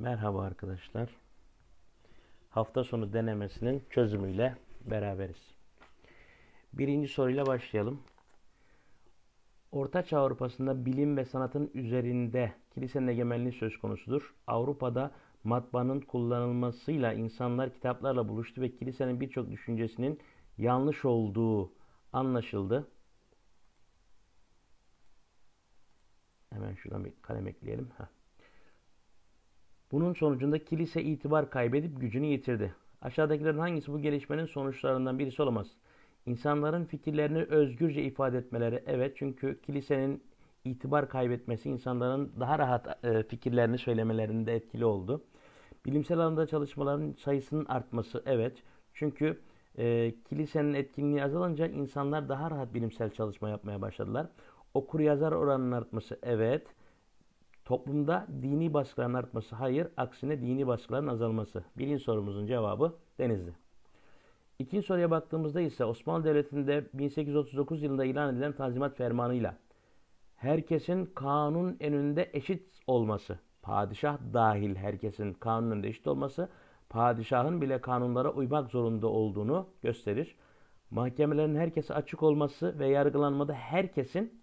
Merhaba arkadaşlar. Hafta sonu denemesinin çözümüyle beraberiz. Birinci soruyla başlayalım. Orta Avrupa'sında bilim ve sanatın üzerinde kilisenin egemenliği söz konusudur. Avrupa'da matbaanın kullanılmasıyla insanlar kitaplarla buluştu ve kilisenin birçok düşüncesinin yanlış olduğu anlaşıldı. Hemen şuradan bir kalem ekleyelim. Heh. Bunun sonucunda kilise itibar kaybedip gücünü yitirdi. Aşağıdakilerin hangisi bu gelişmenin sonuçlarından birisi olamaz? İnsanların fikirlerini özgürce ifade etmeleri evet çünkü kilisenin itibar kaybetmesi insanların daha rahat e, fikirlerini söylemelerinde etkili oldu. Bilimsel alanda çalışmaların sayısının artması evet çünkü e, kilisenin etkinliği azalınca insanlar daha rahat bilimsel çalışma yapmaya başladılar. Okur yazar oranının artması evet. Toplumda dini baskıların artması hayır, aksine dini baskıların azalması. Birinci sorumuzun cevabı Denizli. İkinci soruya baktığımızda ise Osmanlı Devleti'nde 1839 yılında ilan edilen Tanzimat Fermanı'yla herkesin kanun önünde eşit olması, padişah dahil herkesin kanun önünde eşit olması, padişahın bile kanunlara uymak zorunda olduğunu gösterir. Mahkemelerin herkese açık olması ve yargılanmada herkesin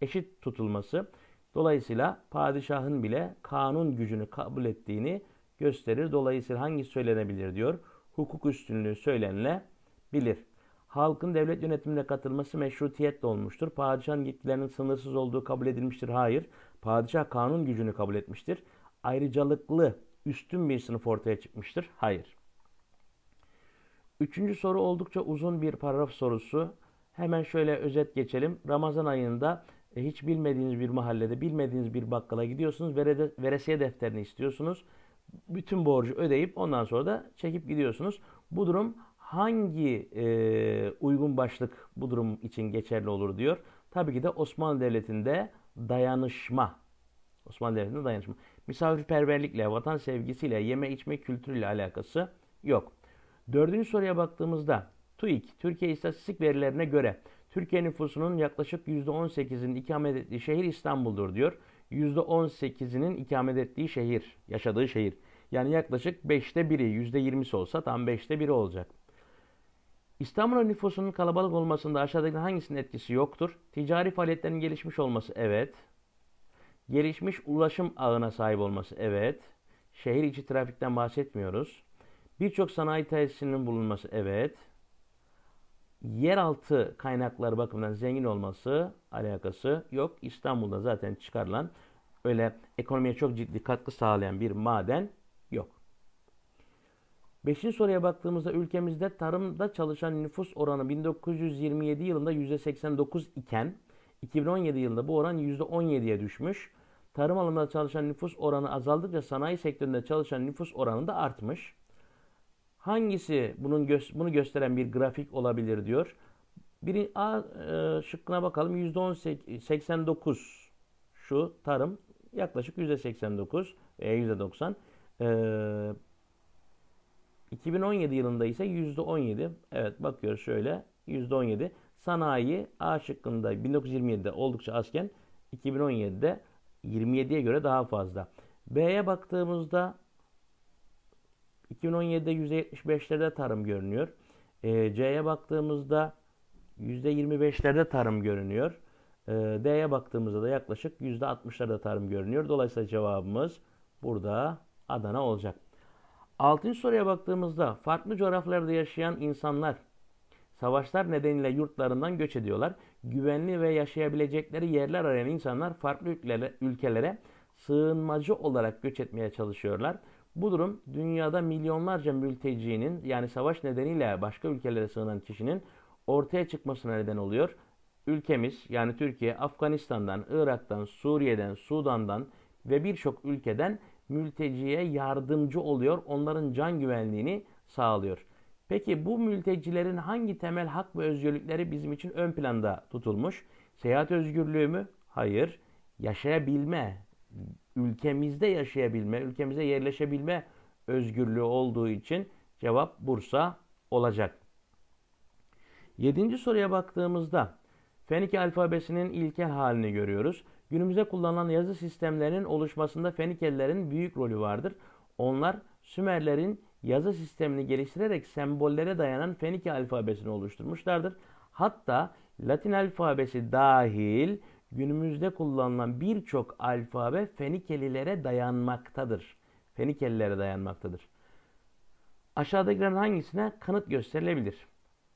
eşit tutulması, Dolayısıyla padişahın bile kanun gücünü kabul ettiğini gösterir. Dolayısıyla hangi söylenebilir diyor. Hukuk üstünlüğü söylenilebilir. Halkın devlet yönetimine katılması meşrutiyetle olmuştur. Padişahın yetkilerinin sınırsız olduğu kabul edilmiştir. Hayır. Padişah kanun gücünü kabul etmiştir. Ayrıcalıklı üstün bir sınıf ortaya çıkmıştır. Hayır. Üçüncü soru oldukça uzun bir paragraf sorusu. Hemen şöyle özet geçelim. Ramazan ayında e, hiç bilmediğiniz bir mahallede, bilmediğiniz bir bakkala gidiyorsunuz. Verede, veresiye defterini istiyorsunuz. Bütün borcu ödeyip ondan sonra da çekip gidiyorsunuz. Bu durum hangi e, uygun başlık bu durum için geçerli olur diyor. Tabii ki de Osmanlı Devleti'nde dayanışma. Osmanlı Devleti'nde dayanışma. Misafirperverlikle, vatan sevgisiyle, yeme içme kültürüyle alakası yok. Dördüncü soruya baktığımızda TÜİK, Türkiye İstatistik verilerine göre Türkiye nüfusunun yaklaşık %18'inin ikamet ettiği şehir İstanbul'dur diyor. %18'inin ikamet ettiği şehir, yaşadığı şehir. Yani yaklaşık 5'te 1'i, %20'si olsa tam 5'te 1'i olacak. İstanbul'un nüfusunun kalabalık olmasında aşağıdaki hangisinin etkisi yoktur? Ticari faaliyetlerin gelişmiş olması evet. Gelişmiş ulaşım ağına sahip olması evet. Şehir içi trafikten bahsetmiyoruz. Birçok sanayi tesisinin bulunması evet yeraltı kaynakları bakımından zengin olması alakası yok. İstanbul'da zaten çıkarılan öyle ekonomiye çok ciddi katkı sağlayan bir maden yok. Beşinci soruya baktığımızda ülkemizde tarımda çalışan nüfus oranı 1927 yılında %89 iken 2017 yılında bu oran %17'ye düşmüş. Tarım alanında çalışan nüfus oranı azaldıkça sanayi sektöründe çalışan nüfus oranı da artmış. Hangisi bunun gö bunu gösteren bir grafik olabilir diyor. Biri A e, şıkkına bakalım. %89 şu tarım yaklaşık %89 e, %90. E, 2017 yılında ise %17. Evet bakıyoruz şöyle %17. Sanayi A şıkkında 1927'de oldukça azken 2017'de 27'ye göre daha fazla. B'ye baktığımızda 2017'de %75'lerde tarım görünüyor. E, C'ye baktığımızda %25'lerde tarım görünüyor. E, D'ye baktığımızda da yaklaşık %60'larda tarım görünüyor. Dolayısıyla cevabımız burada Adana olacak. Altıncı soruya baktığımızda farklı coğrafyalarda yaşayan insanlar savaşlar nedeniyle yurtlarından göç ediyorlar. Güvenli ve yaşayabilecekleri yerler arayan insanlar farklı ülkelere, ülkelere sığınmacı olarak göç etmeye çalışıyorlar. Bu durum dünyada milyonlarca mültecinin yani savaş nedeniyle başka ülkelere sığınan kişinin ortaya çıkmasına neden oluyor. Ülkemiz yani Türkiye Afganistan'dan, Irak'tan, Suriye'den, Sudan'dan ve birçok ülkeden mülteciye yardımcı oluyor. Onların can güvenliğini sağlıyor. Peki bu mültecilerin hangi temel hak ve özgürlükleri bizim için ön planda tutulmuş? Seyahat özgürlüğü mü? Hayır. Yaşayabilme ülkemizde yaşayabilme, ülkemize yerleşebilme özgürlüğü olduğu için cevap Bursa olacak. Yedinci soruya baktığımızda Fenike alfabesinin ilke halini görüyoruz. Günümüze kullanılan yazı sistemlerinin oluşmasında Fenikelilerin büyük rolü vardır. Onlar Sümerlerin yazı sistemini geliştirerek sembollere dayanan Fenike alfabesini oluşturmuşlardır. Hatta Latin alfabesi dahil günümüzde kullanılan birçok alfabe Fenikelilere dayanmaktadır. Fenikelilere dayanmaktadır. Aşağıdakilerin hangisine kanıt gösterilebilir?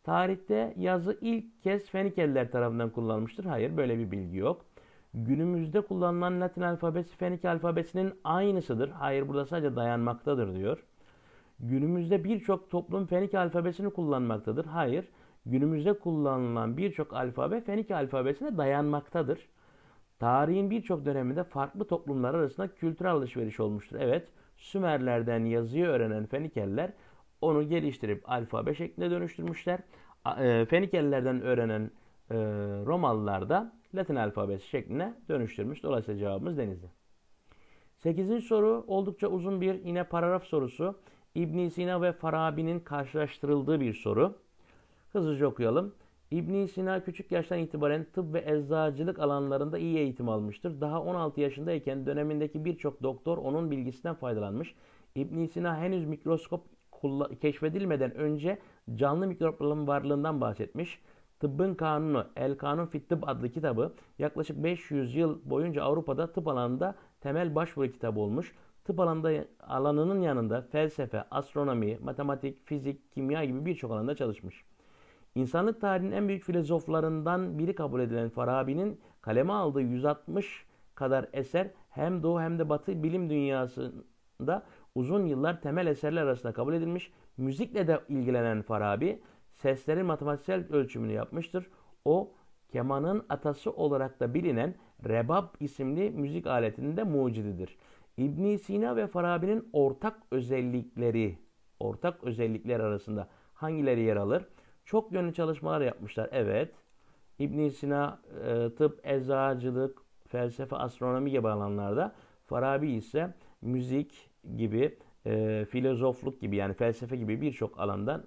Tarihte yazı ilk kez Fenikeliler tarafından kullanılmıştır. Hayır böyle bir bilgi yok. Günümüzde kullanılan Latin alfabesi Fenike alfabesinin aynısıdır. Hayır burada sadece dayanmaktadır diyor. Günümüzde birçok toplum Fenike alfabesini kullanmaktadır. Hayır günümüzde kullanılan birçok alfabe Fenike alfabesine dayanmaktadır. Tarihin birçok döneminde farklı toplumlar arasında kültürel alışveriş olmuştur. Evet, Sümerlerden yazıyı öğrenen Fenikeller onu geliştirip alfabe şeklinde dönüştürmüşler. E, Fenikellerden öğrenen e, Romalılar da Latin alfabesi şekline dönüştürmüş. Dolayısıyla cevabımız Denizli. Sekizinci soru oldukça uzun bir yine paragraf sorusu. İbn Sina ve Farabi'nin karşılaştırıldığı bir soru. Hızlıca okuyalım. ibn Sina küçük yaştan itibaren tıp ve eczacılık alanlarında iyi eğitim almıştır. Daha 16 yaşındayken dönemindeki birçok doktor onun bilgisinden faydalanmış. ibn Sina henüz mikroskop keşfedilmeden önce canlı mikropların varlığından bahsetmiş. Tıbbın Kanunu, El Kanun Fit Tıp adlı kitabı yaklaşık 500 yıl boyunca Avrupa'da tıp alanında temel başvuru kitabı olmuş. Tıp alanda, alanının yanında felsefe, astronomi, matematik, fizik, kimya gibi birçok alanda çalışmış. İnsanlık tarihinin en büyük filozoflarından biri kabul edilen Farabi'nin kaleme aldığı 160 kadar eser hem Doğu hem de Batı bilim dünyasında uzun yıllar temel eserler arasında kabul edilmiş. Müzikle de ilgilenen Farabi seslerin matematiksel ölçümünü yapmıştır. O kemanın atası olarak da bilinen rebab isimli müzik aletinin de mucididir. İbn Sina ve Farabi'nin ortak özellikleri, ortak özellikler arasında hangileri yer alır? Çok yönlü çalışmalar yapmışlar. Evet. İbn Sina e, tıp, eczacılık, felsefe, astronomi gibi alanlarda. Farabi ise müzik gibi, e, filozofluk gibi yani felsefe gibi birçok alandan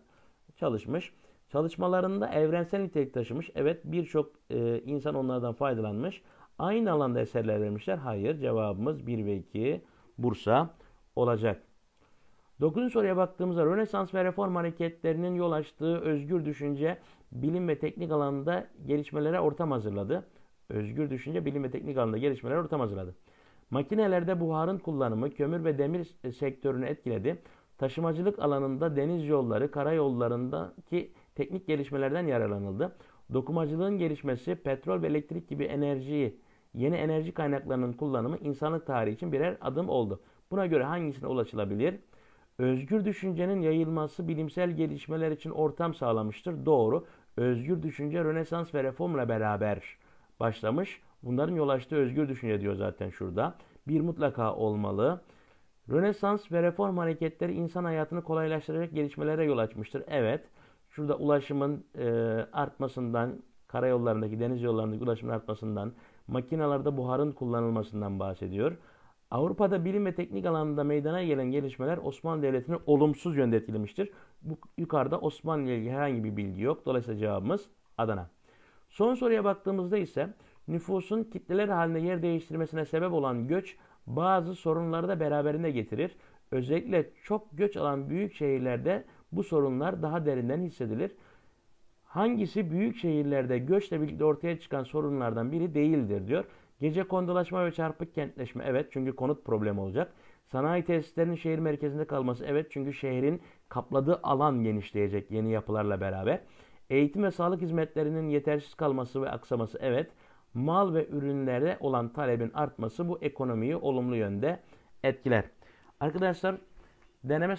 çalışmış. Çalışmalarında evrensel nitelik taşımış. Evet birçok e, insan onlardan faydalanmış. Aynı alanda eserler vermişler. Hayır cevabımız 1 ve 2 Bursa olacak. Dokuzuncu soruya baktığımızda Rönesans ve reform hareketlerinin yol açtığı özgür düşünce bilim ve teknik alanında gelişmelere ortam hazırladı. Özgür düşünce bilim ve teknik alanında gelişmelere ortam hazırladı. Makinelerde buharın kullanımı kömür ve demir sektörünü etkiledi. Taşımacılık alanında deniz yolları, karayollarındaki teknik gelişmelerden yararlanıldı. Dokumacılığın gelişmesi, petrol ve elektrik gibi enerjiyi, yeni enerji kaynaklarının kullanımı insanlık tarihi için birer adım oldu. Buna göre hangisine ulaşılabilir? Özgür düşüncenin yayılması bilimsel gelişmeler için ortam sağlamıştır. Doğru. Özgür düşünce Rönesans ve reformla beraber başlamış. Bunların yol açtığı özgür düşünce diyor zaten şurada. Bir mutlaka olmalı. Rönesans ve reform hareketleri insan hayatını kolaylaştıracak gelişmelere yol açmıştır. Evet. Şurada ulaşımın e, artmasından, karayollarındaki, deniz yollarındaki ulaşımın artmasından, makinalarda buharın kullanılmasından bahsediyor. Avrupa'da bilim ve teknik alanında meydana gelen gelişmeler Osmanlı Devleti'ni olumsuz yönde etkilemiştir. Bu yukarıda Osmanlı ile ilgili herhangi bir bilgi yok. Dolayısıyla cevabımız Adana. Son soruya baktığımızda ise nüfusun kitleler halinde yer değiştirmesine sebep olan göç bazı sorunları da beraberinde getirir. Özellikle çok göç alan büyük şehirlerde bu sorunlar daha derinden hissedilir. Hangisi büyük şehirlerde göçle birlikte ortaya çıkan sorunlardan biri değildir diyor. Gece kondulaşma ve çarpık kentleşme evet çünkü konut problemi olacak. Sanayi tesislerinin şehir merkezinde kalması evet çünkü şehrin kapladığı alan genişleyecek yeni yapılarla beraber. Eğitim ve sağlık hizmetlerinin yetersiz kalması ve aksaması evet. Mal ve ürünlere olan talebin artması bu ekonomiyi olumlu yönde etkiler. Arkadaşlar deneme